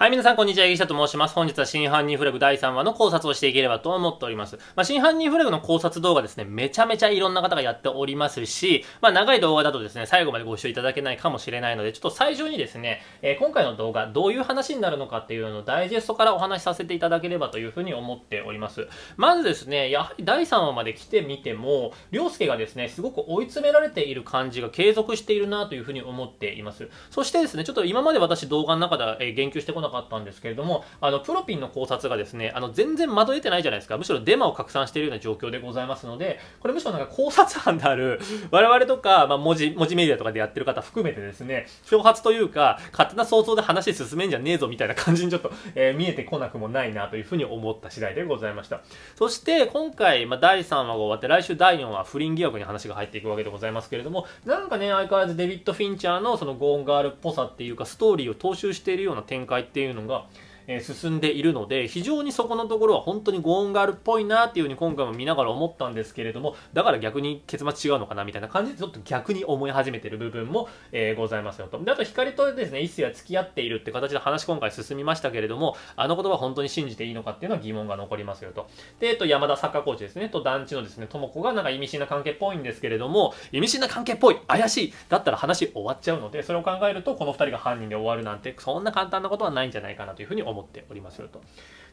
はい、皆さん、こんにちは。シャと申します。本日は真犯人フラグ第3話の考察をしていければと思っております。まあ、真犯人フラグの考察動画ですね、めちゃめちゃいろんな方がやっておりますし、まあ、長い動画だとですね、最後までご視聴いただけないかもしれないので、ちょっと最初にですね、えー、今回の動画、どういう話になるのかっていうのをダイジェストからお話しさせていただければというふうに思っております。まずですね、やはり第3話まで来てみても、りょうすけがですね、すごく追い詰められている感じが継続しているなというふうに思っています。そしてですね、ちょっと今まで私動画の中で、え言及してこなかったなかったんですけれども、あの、プロピンの考察がですね、あの、全然ま出てないじゃないですか。むしろデマを拡散しているような状況でございますので、これむしろなんか考察班である、我々とか、まあ、文字、文字メディアとかでやってる方含めてですね、挑発というか、勝手な想像で話進めんじゃねえぞみたいな感じにちょっと、えー、見えてこなくもないなというふうに思った次第でございました。そして、今回、まあ、第3話が終わって、来週第4話、不倫疑惑に話が入っていくわけでございますけれども、なんかね、相変わらずデビッド・フィンチャーのそのゴーンガールっぽさっていうか、ストーリーを踏襲しているような展開ってっていうのがえ進んでいるので非常にそこのところは本当にご恩があるっぽいなっていうふうに今回も見ながら思ったんですけれどもだから逆に結末違うのかなみたいな感じでちょっと逆に思い始めてる部分も、えー、ございますよとであと光とですね一世は付き合っているって形で話今回進みましたけれどもあの言葉本当に信じていいのかっていうのは疑問が残りますよとで、えっと、山田サッカーコーチですねと団地のですね智子がなんか意味深な関係っぽいんですけれども意味深な関係っぽい怪しいだったら話終わっちゃうのでそれを考えるとこの2人が犯人で終わるなんてそんな簡単なことはないんじゃないかなというふうに思います思っておりますよと。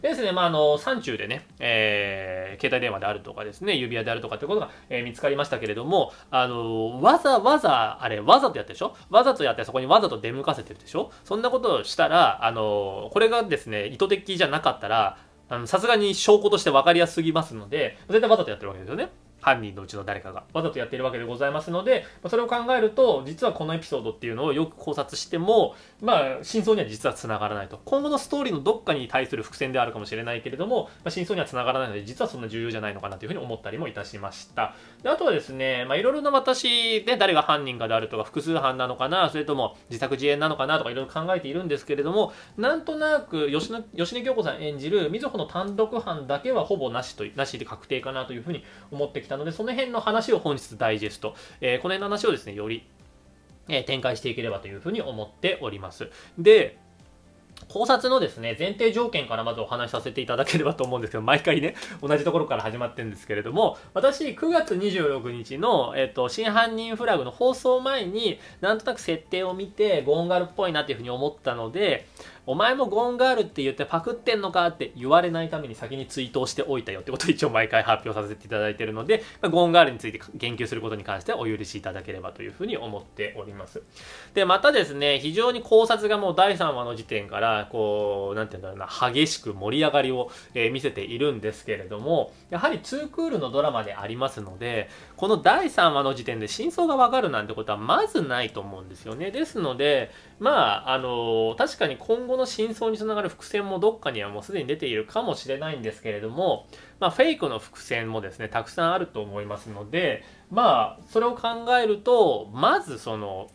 でですね、まあ、あの、山中でね、えー、携帯電話であるとかですね、指輪であるとかってことが、えー、見つかりましたけれども、あの、わざわざ、あれ、わざとやってでしょわざとやってそこにわざと出向かせてるでしょそんなことをしたら、あの、これがですね、意図的じゃなかったら、さすがに証拠として分かりやすすぎますので、絶対わざとやってるわけですよね。犯人のうちの誰かがわざとやっているわけでございますので、まあ、それを考えると実はこのエピソードっていうのをよく考察しても、まあ、真相には実はつながらないと今後のストーリーのどっかに対する伏線であるかもしれないけれども、まあ、真相にはつながらないので実はそんな重要じゃないのかなというふうに思ったりもいたしましたであとはですねいろいろな私で誰が犯人かであるとか複数犯なのかなそれとも自作自演なのかなとかいろいろ考えているんですけれどもなんとなく吉野吉根京子さん演じるみずほの単独犯だけはほぼなしとなしで確定かなというふうに思ってきたので、その辺の話を本日ダイジェスト、えー、この辺の話をですね、より、えー、展開していければというふうに思っております。で、考察のですね、前提条件からまずお話しさせていただければと思うんですけど、毎回ね、同じところから始まってるんですけれども、私、9月26日の、えっと、真犯人フラグの放送前に、なんとなく設定を見て、ゴーンガルっぽいなっていうふうに思ったので、お前もゴーンガールって言ってパクってんのかって言われないために先にツイートをしておいたよってことを一応毎回発表させていただいてるので、まあ、ゴーンガールについて言及することに関してはお許しいただければというふうに思っております。で、またですね、非常に考察がもう第3話の時点から、こう、なんて言うんだろうな、激しく盛り上がりを、え見せているんですけれども、やはり2クールのドラマでありますので、この第3話の時点で真相がわかるなんてことはまずないと思うんですよね。ですので、まあ、あの、確かに今後の真相につながる伏線もどっかにはもうすでに出ているかもしれないんですけれども、まあ、フェイクの伏線もですね、たくさんあると思いますので、まあ、それを考えると、まずその、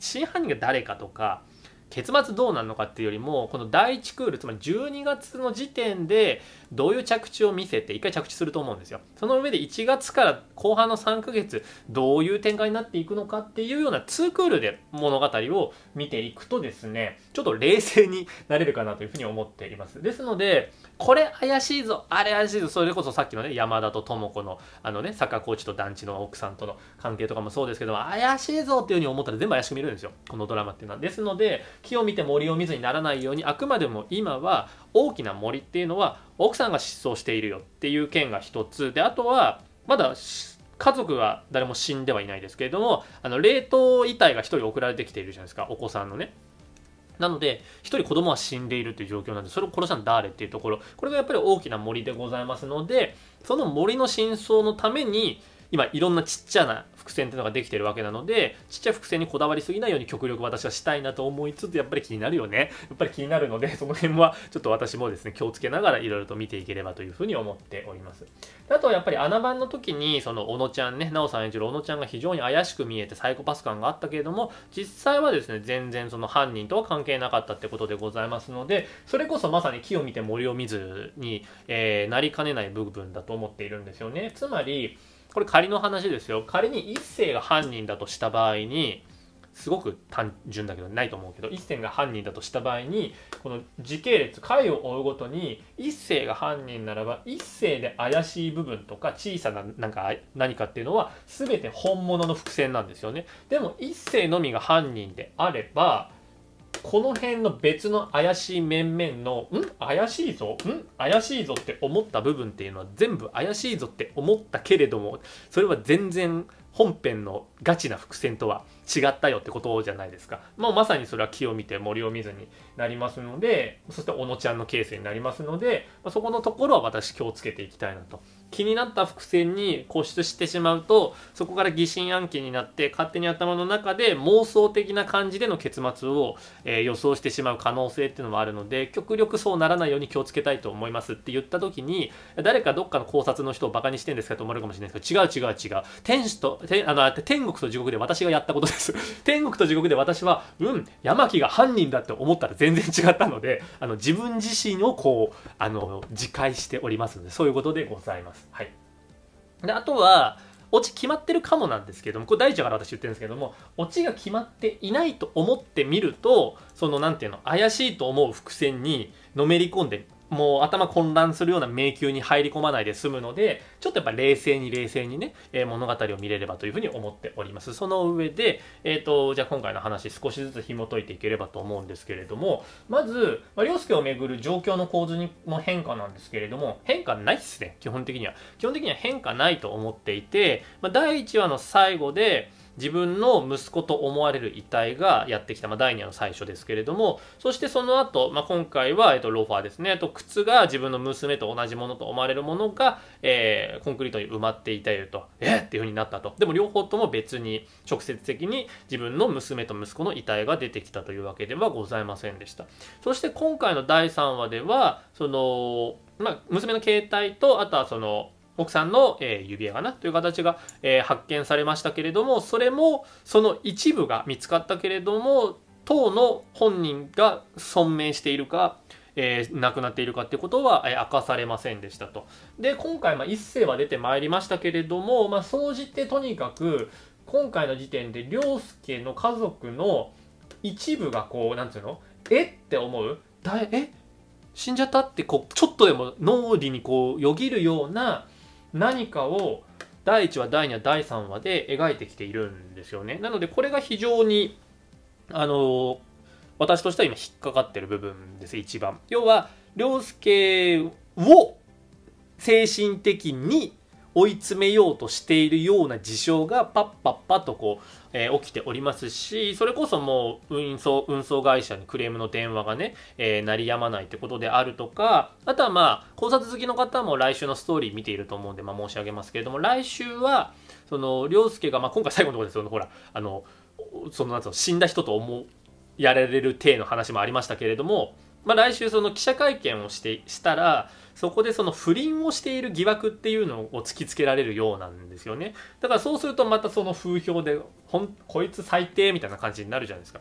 真犯人が誰かとか、結末どうなるのかっていうよりもこの第1クールつまり12月の時点でどういう着地を見せて1回着地すると思うんですよその上で1月から後半の3ヶ月どういう展開になっていくのかっていうような2クールで物語を見ていくとですねちょっと冷静になれるかなというふうに思っていますですのでこれ怪しいぞあれ怪しいぞそれこそさっきのね山田と智子のあのねサッカーコーチと団地の奥さんとの関係とかもそうですけど怪しいぞっていうふうに思ったら全部怪しく見えるんですよこのドラマっていうのはですので木を見て森を見ずにならないようにあくまでも今は大きな森っていうのは奥さんが失踪しているよっていう件が一つであとはまだ家族が誰も死んではいないですけれどもあの冷凍遺体が1人送られてきているじゃないですかお子さんのね。なので、1人子供は死んでいるという状況なんで、それを殺したの誰っていうところ、これがやっぱり大きな森でございますので、その森の真相のために、今いろんなちっちゃな伏線っていうのができてるわけなのでちっちゃい伏線にこだわりすぎないように極力私はしたいなと思いつつやっぱり気になるよねやっぱり気になるのでその辺はちょっと私もですね気をつけながらいろいろと見ていければというふうに思っておりますあとはやっぱり穴番の時にその小野ちゃんね奈緒さん演じる小野ちゃんが非常に怪しく見えてサイコパス感があったけれども実際はですね全然その犯人とは関係なかったってことでございますのでそれこそまさに木を見て森を見ずに、えー、なりかねない部分だと思っているんですよねつまりこれ仮の話ですよ仮に一世が犯人だとした場合にすごく単純だけどないと思うけど一星が犯人だとした場合にこの時系列回を追うごとに一世が犯人ならば一世で怪しい部分とか小さななんか何かっていうのは全て本物の伏線なんですよねでも一世のみが犯人であればこの辺の別の怪しい面々の「ん怪しいぞん怪しいぞ」って思った部分っていうのは全部怪しいぞって思ったけれどもそれは全然本編のガチな伏線とは違ったよってことじゃないですか。まさにそれは木を見て森を見ずになりますので、そして小野ちゃんのケースになりますので、そこのところは私気をつけていきたいなと気になった伏線に固執してしまうとそこから疑心暗鬼になって勝手に頭の中で妄想的な感じでの結末を、えー、予想してしまう可能性っていうのもあるので極力そうならないように気をつけたいと思いますって言った時に誰かどっかの考察の人をバカにしてんですかと思われるかもしれないですけど違う違う違う天使とてあの天国と地獄で私がやったことです 天国と地獄で私はうん山木が犯人だって思ったら全然違ったのであの自分自身をこうあの自戒しておりますのでそういうことでございます。はい、であとはオチ決まってるかもなんですけどもこれ大事だから私言ってるんですけどもオチが決まっていないと思ってみるとその何ていうの怪しいと思う伏線にのめり込んでもう頭混乱するような迷宮に入り込まないで済むので、ちょっとやっぱ冷静に冷静にね、えー、物語を見れればというふうに思っております。その上で、えっ、ー、と、じゃあ今回の話少しずつ紐解いていければと思うんですけれども、まず、まあ、凌介をめぐる状況の構図にの変化なんですけれども、変化ないっすね、基本的には。基本的には変化ないと思っていて、まあ、第1話の最後で、自分の息子と思われる遺体がやってきた、まあ、第2話の最初ですけれどもそしてその後、まあ、今回は、えっと、ロファーですねと靴が自分の娘と同じものと思われるものが、えー、コンクリートに埋まっていたよとえっていうふうになったとでも両方とも別に直接的に自分の娘と息子の遺体が出てきたというわけではございませんでしたそして今回の第3話ではその、まあ、娘の携帯とあとはその奥さんの、え指輪かなという形が、え発見されましたけれどもそれもその一部が見つかったけれども当の本人が存命しているか、えー、亡くなっているかってことは、えー、明かされませんでしたと。で今回、まあ、一世は出てまいりましたけれども、まあ、総じてとにかく今回の時点で良介の家族の一部がこうなんてうのえって思うだえ死んじゃったってこうちょっとでも脳裏にこうよぎるような何かを第1話第2話第3話で描いてきているんですよねなのでこれが非常にあの私としては今引っかかってる部分です一番要は凌介を精神的に追い詰めようとしているような事象がパッパッパッとこう、えー、起きておりますし、それこそもう運送、運送会社にクレームの電話がね、えー、鳴りやまないってことであるとか、あとはまあ、考察好きの方も来週のストーリー見ていると思うんで、まあ、申し上げますけれども、来週は、その、凌介が、まあ、今回最後のところですよね、ほら、あの、その、なんつうの、死んだ人と思う、やられる体の話もありましたけれども、まあ、来週その記者会見をしてしたらそこでその不倫をしている疑惑っていうのを突きつけられるようなんですよねだからそうするとまたその風評でほんこいつ最低みたいな感じになるじゃないですか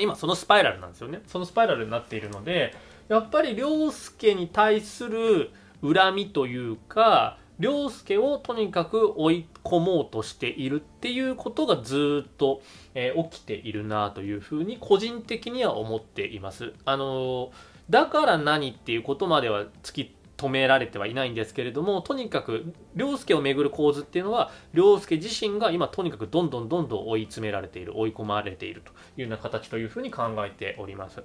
今そのスパイラルなんですよねそのスパイラルになっているのでやっぱり凌介に対する恨みというか凌介をとにかく追い込もうとしているっていうことがずっと、えー、起きているなというふうに個人的には思っています。あのー、だから何っていうことまでは突き止められてはいないんですけれどもとにかく凌介をめぐる構図っていうのは凌介自身が今とにかくどんどんどんどん追い詰められている追い込まれているというような形というふうに考えております。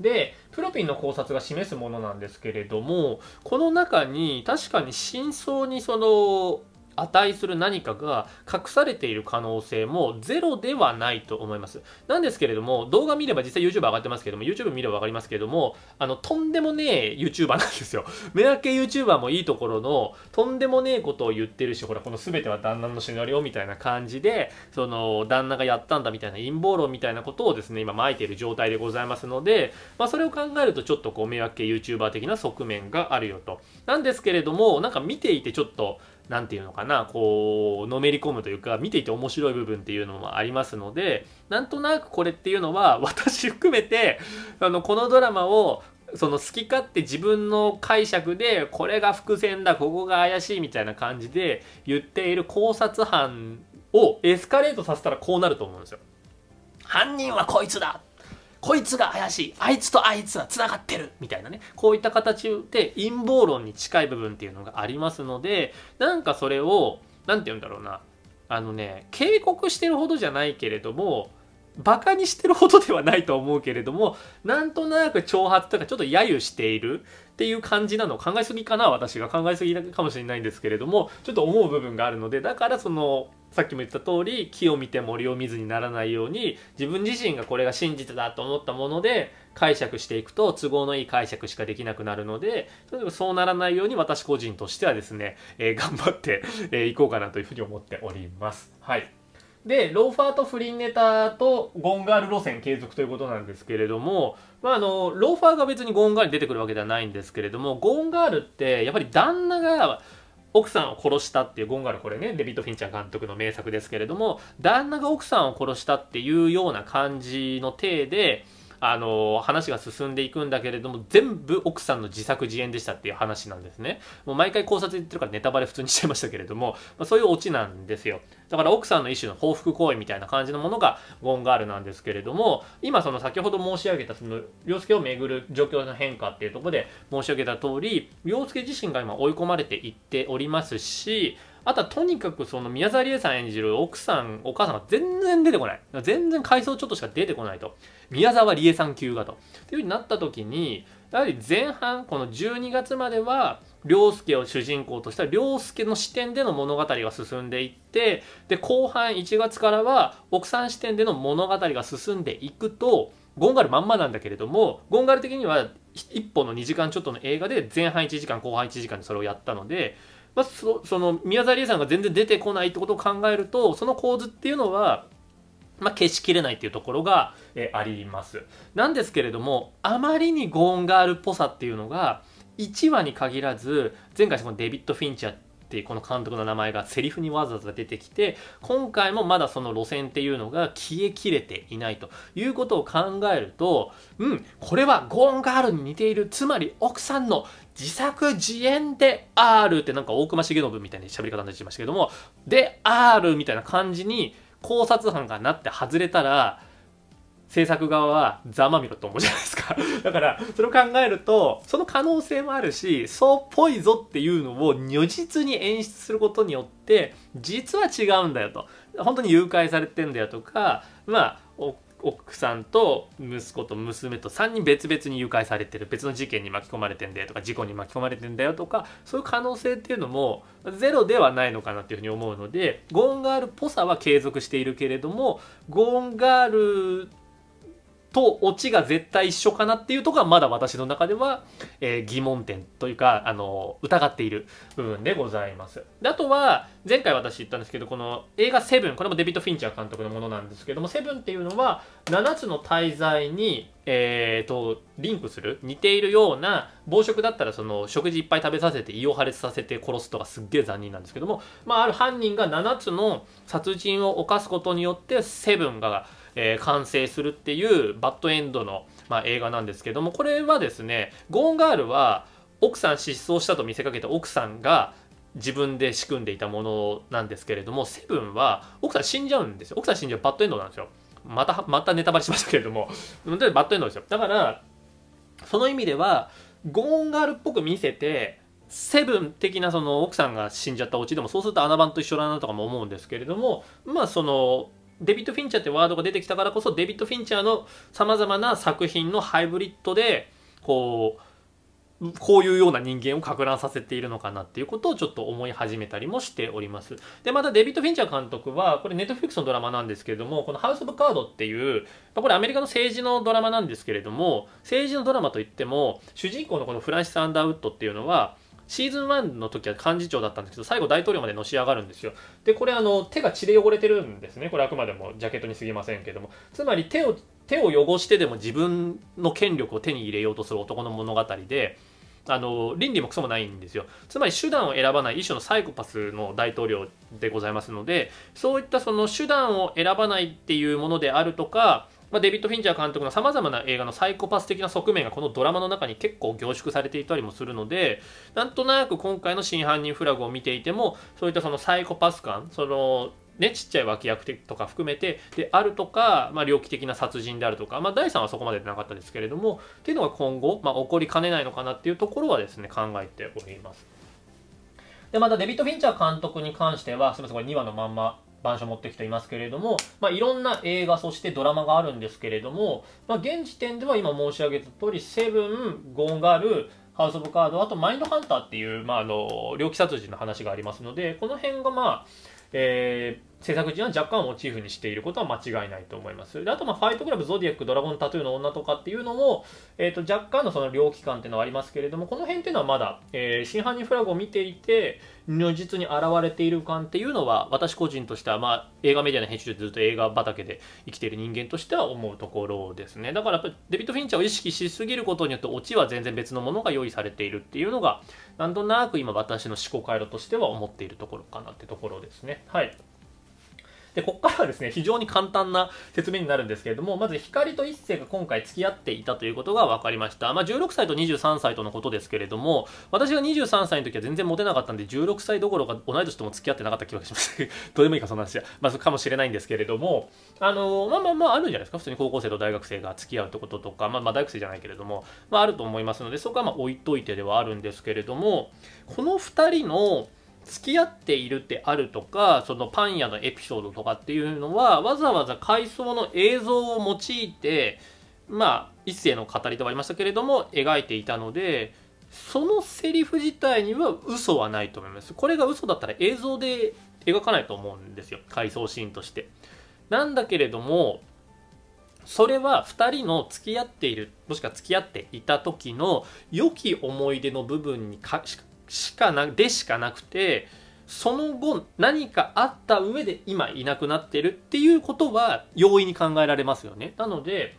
でプロピンの考察が示すものなんですけれどもこの中に確かに真相にその値する何かが隠されている可能性もゼロではないと思います。なんですけれども、動画見れば実際 YouTube 上がってますけども、YouTube 見ればわかりますけれども、あの、とんでもねえ YouTuber なんですよ。目開け YouTuber もいいところの、とんでもねえことを言ってるし、ほら、この全ては旦那のシナリオみたいな感じで、その、旦那がやったんだみたいな陰謀論みたいなことをですね、今巻いている状態でございますので、まあ、それを考えるとちょっとこう、目惑け YouTuber 的な側面があるよと。なんですけれども、なんか見ていてちょっと、何て言うのかなこうのめり込むというか見ていて面白い部分っていうのもありますのでなんとなくこれっていうのは 私含めてあのこのドラマをその好き勝手自分の解釈でこれが伏線だここが怪しいみたいな感じで言っている考察班をエスカレートさせたらこうなると思うんですよ。犯人はこいつだこいつが怪しいあいつとあいつはつながってるみたいなねこういった形で陰謀論に近い部分っていうのがありますのでなんかそれを何て言うんだろうなあのね警告してるほどじゃないけれどもバカにしてるほどではないと思うけれどもなんとなく挑発とかちょっと揶揄しているっていう感じなの考えすぎかな私が考えすぎかもしれないんですけれどもちょっと思う部分があるのでだからそのさっきも言った通り木を見て森を見ずにならないように自分自身がこれが真実だと思ったもので解釈していくと都合のいい解釈しかできなくなるのでそうならないように私個人としてはですね、えー、頑張ってい、えー、こうかなというふうに思っております。はいでローファーと不倫ネタとゴンガール路線継続ということなんですけれども、まあ、あのローファーが別にゴンガールに出てくるわけではないんですけれどもゴンガールってやっぱり旦那が奥さんを殺したっていうゴンガールこれねデビッド・フィンチャー監督の名作ですけれども旦那が奥さんを殺したっていうような感じの体であの話が進んでいくんだけれども全部奥さんの自作自演でしたっていう話なんですねもう毎回考察言ってるからネタバレ普通にしちゃいましたけれども、まあ、そういうオチなんですよだから奥さんの一種の報復行為みたいな感じのものがゴンガールなんですけれども今その先ほど申し上げたその凌介を巡る状況の変化っていうとこで申し上げた通り凌介自身が今追い込まれていっておりますしあとはとにかくその宮沢りえさん演じる奥さんお母さんが全然出てこない全然回想ちょっとしか出てこないと宮沢りえさん級がとというふうになった時にやはり前半この12月までは良介を主人公とした良介の視点での物語が進んでいってで後半1月からは奥さん視点での物語が進んでいくとゴンガルまんまなんだけれどもゴンガル的には一本の2時間ちょっとの映画で前半1時間後半1時間でそれをやったのでまあ、そその宮沢りえさんが全然出てこないってことを考えるとその構図っていうのは、まあ、消しきれないっていうところが、えあります。なんですけれどもあまりにゴーンガールっぽさっていうのが1話に限らず前回そのデビッド・フィンチャーていうこの監督の名前がセリフにわざわざ出てきて今回もまだその路線っていうのが消えきれていないということを考えるとうんこれはゴーンガールに似ているつまり奥さんの自作自演であるってなんか大隈重信みたいな喋り方になっちゃいましたけどもであるみたいな感じに考察班がなって外れたら制作側はざまみろと思うじゃないですか だからそれを考えるとその可能性もあるしそうっぽいぞっていうのを如実に演出することによって実は違うんだよと本当に誘拐されてんだよとかまあ奥さんと息子と娘と3人別々に誘拐されてる別の事件に巻き込まれてんだよとか事故に巻き込まれてんだよとかそういう可能性っていうのもゼロではないのかなっていうふうに思うのでゴーンガールっぽさは継続しているけれどもゴーンガールとオチが絶対一緒かなっていうところはまだ私の中では、えー、疑問点というか、あの、疑っている部分でございます。であとは、前回私言ったんですけど、この映画セブン、これもデビッド・フィンチャー監督のものなんですけども、セブンっていうのは、7つの滞在に、えーと、とリンクする似ているような暴食だったらその食事いっぱい食べさせて胃を破裂させて殺すとかすっげえ残忍なんですけども、まあ、ある犯人が7つの殺人を犯すことによってセブンがえー、完成するっていうバッドエンドの、まあ、映画なんですけどもこれはですねゴーンガールは奥さん失踪したと見せかけた奥さんが自分で仕組んでいたものなんですけれどもセブンは奥さん死んじゃうんですよ奥さん死んじゃうバッドエンドなんですよまたまたネタバレしましたけれども バッドエンドですよだからその意味ではゴーンガールっぽく見せてセブン的なその奥さんが死んじゃったお家でもそうすると穴番と一緒だなとかも思うんですけれどもまあそのデビッド・フィンチャーってワードが出てきたからこそデビッド・フィンチャーのさまざまな作品のハイブリッドでこうこういうような人間を攪乱させているのかなっていうことをちょっと思い始めたりもしております。で、またデビッド・フィンチャー監督は、これネットフリックスのドラマなんですけれども、このハウス・オブ・カードっていう、これアメリカの政治のドラマなんですけれども、政治のドラマといっても、主人公のこのフランシス・アンダーウッドっていうのは、シーズン1の時は幹事長だったんですけど最後大統領までのし上がるんですよでこれあの手が血で汚れてるんですねこれあくまでもジャケットにすぎませんけどもつまり手を手を汚してでも自分の権力を手に入れようとする男の物語であの倫理もクソもないんですよつまり手段を選ばない一種のサイコパスの大統領でございますのでそういったその手段を選ばないっていうものであるとかまあ、デビッド・フィンチャー監督のさまざまな映画のサイコパス的な側面がこのドラマの中に結構凝縮されていたりもするのでなんとなく今回の「真犯人フラグ」を見ていてもそういったそのサイコパス感そのね、ちっちゃい脇役とか含めてであるとか、まあ、猟奇的な殺人であるとか、まあ、第3はそこまでなかったですけれどもっていうのが今後、まあ、起こりかねないのかなっていうところはですね考えております。でまたデビッド・フィンチャー監督に関してはすみませんこれ2話のまんま板書持ってきていますけれども、まあ、いろんな映画、そしてドラマがあるんですけれども、まあ、現時点では今申し上げた通り、セブン、ゴンガール、ハウス・オブ・カード、あとマインドハンターっていう、まあ、あの、猟奇殺人の話がありますので、この辺がまあ、えー、制作陣は若干モチーフにしていることは間違いないと思います。であと、まあ、ファイトクラブ、ゾディアック、ドラゴンタトゥーの女とかっていうのも、えーと、若干のその猟奇感っていうのはありますけれども、この辺っていうのはまだ、えー、真犯人フラグを見ていて、如実に現れている感っていうのは、私個人としては、まあ、映画メディアの編集でずっと映画畑で生きている人間としては思うところですね。だからやっぱデビッド・フィンチャーを意識しすぎることによって、オチは全然別のものが用意されているっていうのが、なんとなく今私の思考回路としては思っているところかなってところですね。はい。でここからはですね非常に簡単な説明になるんですけれどもまず光と一星が今回付き合っていたということが分かりました、まあ、16歳と23歳とのことですけれども私が23歳の時は全然モテなかったんで16歳どころか同い年とも付き合ってなかった気がします どうでもいいかそんな話は、まあ、かもしれないんですけれどもあのまあまあまああるんじゃないですか普通に高校生と大学生が付き合うってこととか、まあ、まあ大学生じゃないけれども、まあ、あると思いますのでそこはまあ置いといてではあるんですけれどもこの2人の付き合っているってあるとかそのパン屋のエピソードとかっていうのはわざわざ回想の映像を用いてまあ一世の語りとはありましたけれども描いていたのでそのセリフ自体には嘘はないと思いますこれが嘘だったら映像で描かないと思うんですよ回想シーンとしてなんだけれどもそれは2人の付き合っているもしくは付き合っていた時の良き思い出の部分にかかしかなでしかなくてその後何かあった上で今いなくなってるっていうことは容易に考えられますよね。なので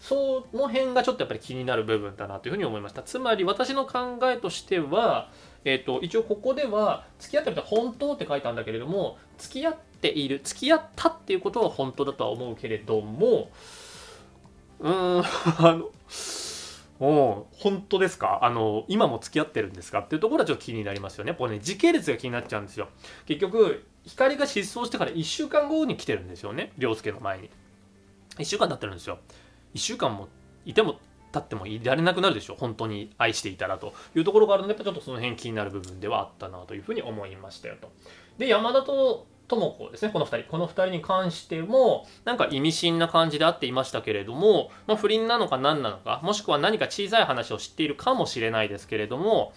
その辺がちょっとやっぱり気になる部分だなというふうに思いました。つまり私の考えとしては、えっ、ー、と、一応ここでは、付き合ってるって本当って書いたんだけれども、付き合っている、付き合ったっていうことは本当だとは思うけれども、うーん、あの、お本当ですかあの今も付き合ってるんですかっていうところはちょっと気になりますよね。これね時系列が気になっちゃうんですよ。結局光が失踪してから1週間後に来てるんですよね涼介の前に。1週間経ってるんですよ。1週間もいても立ってもいられなくなるでしょ本当に愛していたらというところがあるのでやっぱちょっとその辺気になる部分ではあったなというふうに思いましたよと。で山田とともこですね、この2人。この2人に関しても、なんか意味深な感じであっていましたけれども、まあ、不倫なのか何なのか、もしくは何か小さい話を知っているかもしれないですけれども、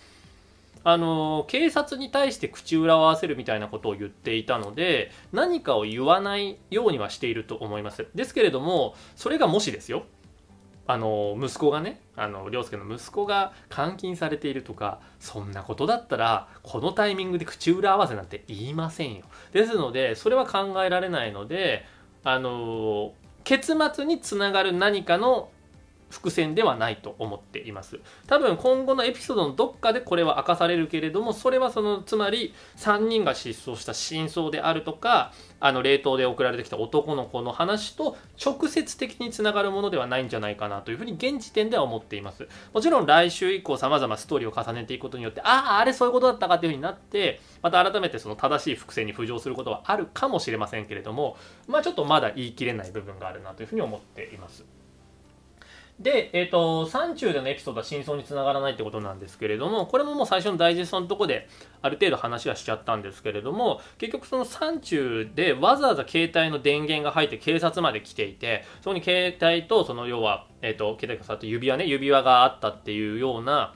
あの、警察に対して口裏を合わせるみたいなことを言っていたので、何かを言わないようにはしていると思います。ですけれども、それがもしですよ。あの息子がねあの凌介の息子が監禁されているとかそんなことだったらこのタイミングで口裏合わせなんて言いませんよですのでそれは考えられないのであの結末につながる何かの伏線ではないと思っています多分今後のエピソードのどっかでこれは明かされるけれどもそれはそのつまり3人が失踪した真相であるとかあの冷凍で送られてきた男の子の話と直接的につながるものではないんじゃないかなというふうに現時点では思っていますもちろん来週以降さまざまストーリーを重ねていくことによってあああれそういうことだったかというふうになってまた改めてその正しい伏線に浮上することはあるかもしれませんけれどもまあちょっとまだ言い切れない部分があるなというふうに思っていますで、えっ、ー、と、山中でのエピソードは真相につながらないってことなんですけれども、これももう最初のダイジェストのとこである程度話はしちゃったんですけれども、結局その山中でわざわざ携帯の電源が入って警察まで来ていて、そこに携帯とその要は、えっ、ー、と、携帯が触った指輪ね、指輪があったっていうような、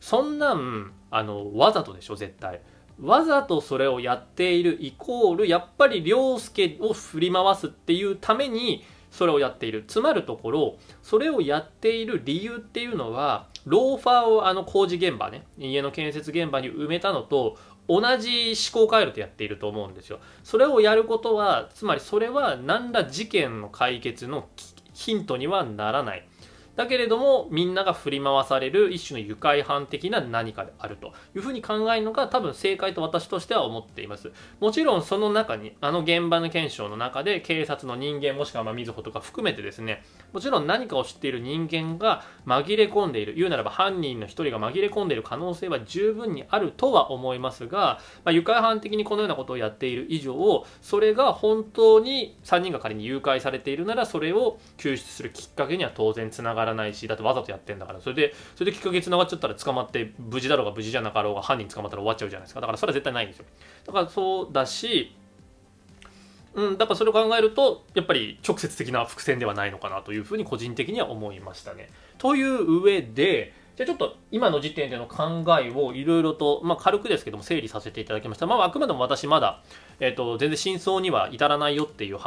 そんなん、あの、わざとでしょ、絶対。わざとそれをやっているイコール、やっぱり凌介を振り回すっていうために、それをやっているつまるところそれをやっている理由っていうのはローファーをあの工事現場ね家の建設現場に埋めたのと同じ思考回路でやっていると思うんですよそれをやることはつまりそれは何ら事件の解決のヒントにはならないだけれどもみんなが振り回される一種の愉快犯的な何かであるというふうに考えるのが多分正解と私としては思っていますもちろんその中にあの現場の検証の中で警察の人間もしくはまみずほとか含めてですねもちろん何かを知っている人間が紛れ込んでいる言うならば犯人の一人が紛れ込んでいる可能性は十分にあるとは思いますが、まあ、愉快犯的にこのようなことをやっている以上それが本当に3人が仮に誘拐されているならそれを救出するきっかけには当然つながるがらないしだってわざとやってんだからそれでそれできっかけ繋つながっちゃったら捕まって無事だろうが無事じゃなかろうが犯人捕まったら終わっちゃうじゃないですかだからそれは絶対ないんですよだからそうだしうん、だからそれを考えるとやっぱり直接的な伏線ではないのかなというふうに個人的には思いましたね。という上でじゃあちょっと今の時点での考えをいろいろと、まあ、軽くですけども整理させていただきました。まあ、あくまでも私まだ、えーと、全然真相には至らないよっていう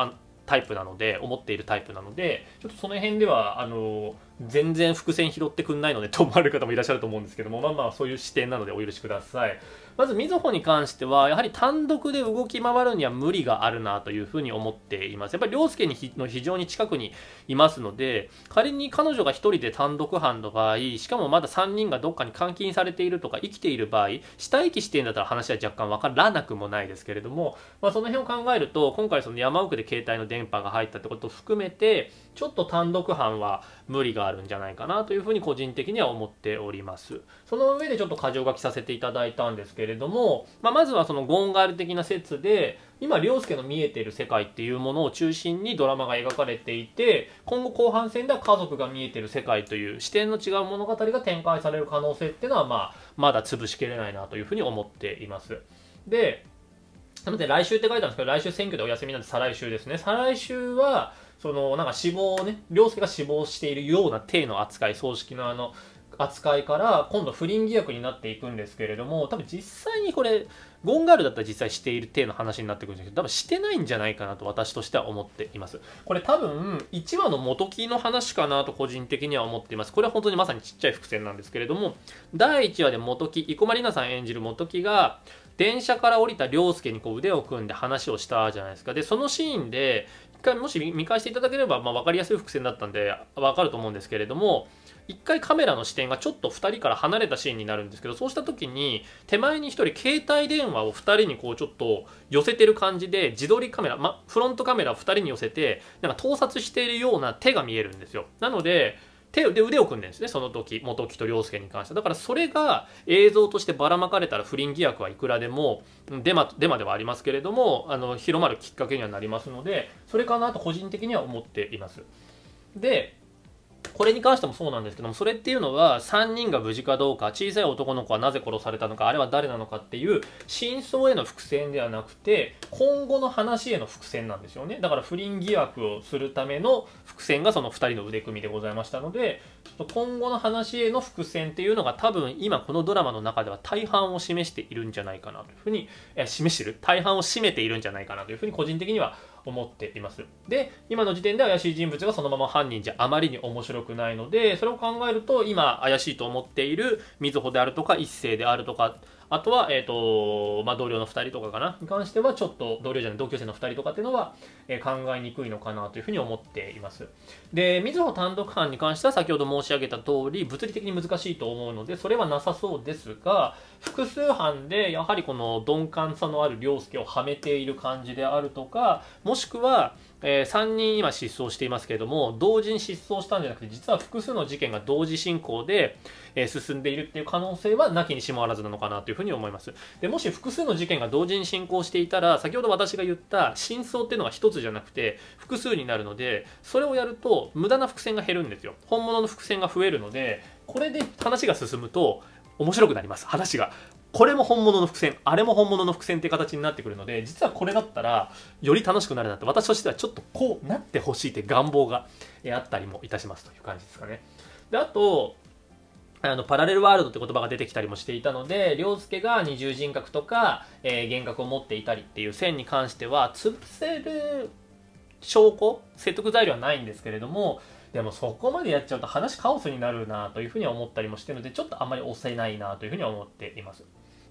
タイプなので思っているタイプなのでちょっとその辺ではあの全然伏線拾ってくんないのでと思われる方もいらっしゃると思うんですけどもまあまあそういう視点なのでお許しくださいまずみずほに関してはやはり単独で動き回るには無理があるなというふうに思っていますやっぱり凌介にの非常に近くにいますので仮に彼女が1人で単独犯の場合しかもまだ3人がどっかに監禁されているとか生きている場合死体遺棄してんだったら話は若干わからなくもないですけれども、まあ、その辺を考えると今回その山奥で携帯の電波が入ったってことを含めてちょっと単独犯は無理があるんじゃないかなというふうに個人的には思っておりますその上でちょっと箇条書きさせていただいたんですけれども、まあ、まずはそのゴンガール的な説で今凌介の見えてる世界っていうものを中心にドラマが描かれていて今後後半戦では家族が見えてる世界という視点の違う物語が展開される可能性っていうのは、まあ、まだ潰しきれないなというふうに思っていますでなの来週って書いたんですけど来週選挙でお休みなんで再来週ですね再来週はそのなんか死亡をね凌介が死亡しているような体の扱い葬式のあの扱いから今度不倫疑惑になっていくんですけれども多分実際にこれゴンガールだったら実際している体の話になってくるんですけど多分してないんじゃないかなと私としては思っていますこれ多分1話の元木の話かなと個人的には思っていますこれは本当にまさにちっちゃい伏線なんですけれども第1話で元木生駒里奈さん演じる元木が電車から降りた凌介にこう腕を組んで話をしたじゃないですかでそのシーンで回もし見返していただければ、まあ、分かりやすい伏線だったんで分かると思うんですけれども1回カメラの視点がちょっと2人から離れたシーンになるんですけどそうした時に手前に1人携帯電話を2人にこうちょっと寄せてる感じで自撮りカメラ、ま、フロントカメラを2人に寄せてなんか盗撮しているような手が見えるんですよなので手で腕を組んでるんですねその時元木と良介に関してだからそれが映像としてばらまかれたら不倫疑惑はいくらでもデマデマではありますけれどもあの広まるきっかけにはなりますのでそれかなと個人的には思っていますでこれに関してもそうなんですけどもそれっていうのは3人が無事かどうか小さい男の子はなぜ殺されたのかあれは誰なのかっていう真相への伏線ではなくて今後の話への伏線なんですよねだから不倫疑惑をするための伏線がその2人の腕組みでございましたので今後の話への伏線っていうのが多分今このドラマの中では大半を示しているんじゃないかなというふうに示してる大半を占めているんじゃないかなというふうに個人的には思っていますで今の時点で怪しい人物がそのまま犯人じゃあまりに面白くないのでそれを考えると今怪しいと思っているみずほであるとか一星であるとかあとは、えーとまあ、同僚の2人とかかなに関してはちょっと同僚じゃない同級生の2人とかっていうのは、えー、考えにくいのかなというふうに思っていますでみずほ単独犯に関しては先ほど申し上げた通り物理的に難しいと思うのでそれはなさそうですが複数犯でやはりこの鈍感さのある良介をはめている感じであるとかもしくは、えー、3人今失踪していますけれども同時に失踪したんじゃなくて実は複数の事件が同時進行で、えー、進んでいるっていう可能性はなきにしもあらずなのかなというふうに思いますでもし複数の事件が同時に進行していたら先ほど私が言った真相っていうのは1つじゃなくて複数になるのでそれをやると無駄な伏線が減るんですよ本物の伏線が増えるのでこれで話が進むと面白くなります話がこれも本物の伏線あれも本物の伏線って形になってくるので実はこれだったらより楽しくなるなって私としてはちょっとこうなってほしいって願望があったりもいたしますという感じですかねであとあのパラレルワールドって言葉が出てきたりもしていたので凌介が二重人格とか、えー、幻覚を持っていたりっていう線に関しては潰せる証拠説得材料はないんですけれどもでもそこまでやっちゃうと話カオスになるなというふうに思ったりもしてるのでちょっとあんまり押せないなというふうに思っています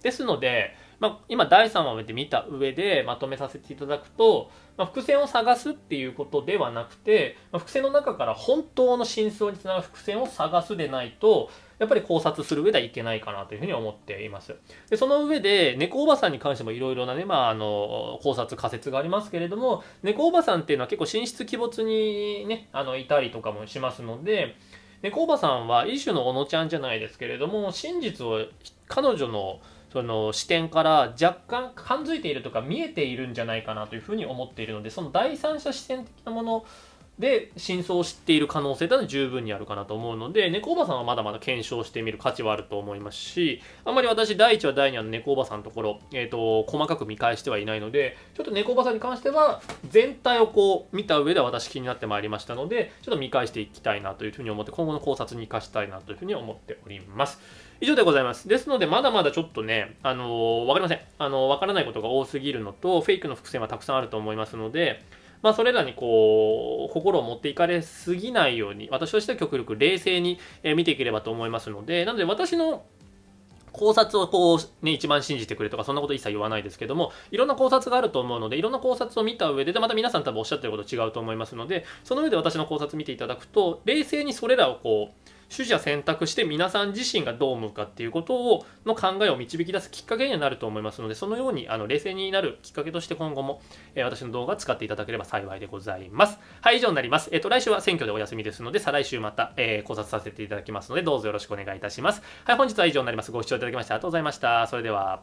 ですのでまあ、今第3話で見た上でまとめさせていただくと、まあ、伏線を探すっていうことではなくて、まあ、伏線の中から本当の真相につながる伏線を探すでないとやっぱり考察する上ではいけないかなというふうに思っています。でその上で猫おばさんに関してもいろいろなね、まあ、あの考察仮説がありますけれども猫おばさんっていうのは結構神出鬼没にねあのいたりとかもしますので。猫おばさんは一種の小野ちゃんじゃないですけれども真実を彼女のその視点から若干感づいているとか見えているんじゃないかなというふうに思っているのでその第三者視点的なもので真相を知っている可能性というのは十分にあるかなと思うので猫おばさんはまだまだ検証してみる価値はあると思いますしあんまり私第1話第2話の猫おばさんのところ、えーと、細かく見返してはいないのでちょっと猫おばさんに関しては全体をこう見た上で私気になってまいりましたのでちょっと見返していきたいなというふうに思って今後の考察に生かしたいなというふうに思っております。以上でございます。ですので、まだまだちょっとね、あのー、わかりません。あのー、わからないことが多すぎるのと、フェイクの伏線はたくさんあると思いますので、まあ、それらにこう、心を持っていかれすぎないように、私としては極力冷静に見ていければと思いますので、なので私の考察をこう、ね、一番信じてくれとか、そんなこと一切言わないですけども、いろんな考察があると思うので、いろんな考察を見た上で、でまた皆さん多分おっしゃってること違うと思いますので、その上で私の考察見ていただくと、冷静にそれらをこう、取捨選択して皆さん自身がどう思うかっていうことをの考えを導き出すきっかけになると思いますのでそのようにあの冷静になるきっかけとして今後も、えー、私の動画使っていただければ幸いでございますはい以上になりますえっ、ー、と来週は選挙でお休みですので再来週また、えー、考察させていただきますのでどうぞよろしくお願いいたしますはい本日は以上になりますご視聴いただきましてありがとうございましたそれでは